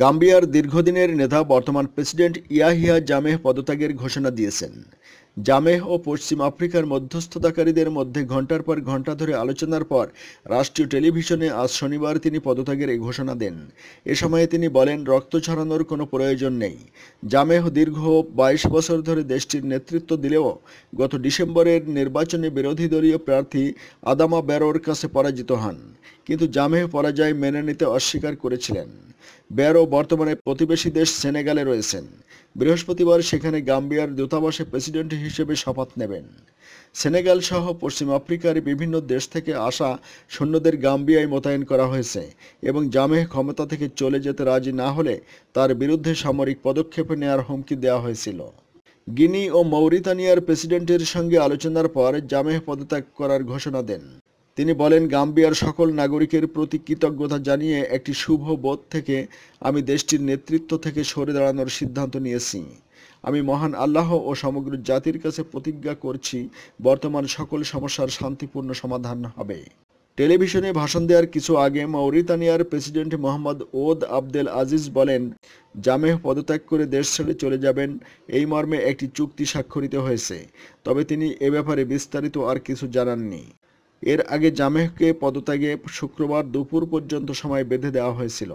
গাম্বিয়ার দীর্ঘদিনের নেতা বর্তমান প্রেসিডেন্ট ইয়াহিয়া জামেহ পদত্যাগের ঘোষণা দিয়েছেন জামেহ ও পশ্চিম আফ্রিকার মধ্যস্থতাকারীদের মধ্যে ঘণ্টার পর ঘণ্টা ধরে আলোচনার পর রাষ্ট্রীয় টেলিভিশনে আজ শনিবার তিনি পদত্যাগের এ ঘোষণা দেন এ সময়ে তিনি বলেন রক্ত ছড়ানোর কোনো প্রয়োজন নেই জামেহ দীর্ঘ বাইশ বছর ধরে দেশটির নেতৃত্ব দিলেও গত ডিসেম্বরের নির্বাচনে বিরোধী দলীয় প্রার্থী আদামা ব্যারোর কাছে পরাজিত হন কিন্তু জামেহ পরাজয় মেনে নিতে অস্বীকার করেছিলেন ব্যারো বর্তমানে প্রতিবেশী দেশ সেনেগালে রয়েছেন বৃহস্পতিবার সেখানে গাম্বিয়ার দূতাবাসে প্রেসিডেন্ট হিসেবে শপথ নেবেন সেনেগাল সহ পশ্চিম আফ্রিকার বিভিন্ন দেশ থেকে আসা সৈন্যদের গাম্বিয়ায় মোতায়েন করা হয়েছে এবং জামেহ ক্ষমতা থেকে চলে যেতে রাজি না হলে তার বিরুদ্ধে সামরিক পদক্ষেপ নেওয়ার হুমকি দেওয়া হয়েছিল গিনি ও মৌরিতানিয়ার প্রেসিডেন্টের সঙ্গে আলোচনার পর জামেহ পদত্যাগ করার ঘোষণা দেন তিনি বলেন গাম্বিয়ার সকল নাগরিকের প্রতি কৃতজ্ঞতা জানিয়ে একটি শুভ বোধ থেকে আমি দেশটির নেতৃত্ব থেকে সরে দাঁড়ানোর সিদ্ধান্ত নিয়েছি আমি মহান আল্লাহ ও সমগ্র জাতির কাছে প্রতিজ্ঞা করছি বর্তমান সকল সমস্যার শান্তিপূর্ণ সমাধান হবে টেলিভিশনে ভাষণ দেওয়ার কিছু আগে মৌরিতানিয়ার president Mohamed Ould Abdel Aziz বলেন জামেহ পদত্যাগ করে দেশ ছেড়ে চলে যাবেন এই মর্মে একটি চুক্তি স্বাক্ষরিত হয়েছে তবে তিনি এ ব্যাপারে বিস্তারিত আর কিছু জানাননি এর আগে জামেহকে পদত্যাগে শুক্রবার দুপুর পর্যন্ত সময় বেঁধে দেওয়া হয়েছিল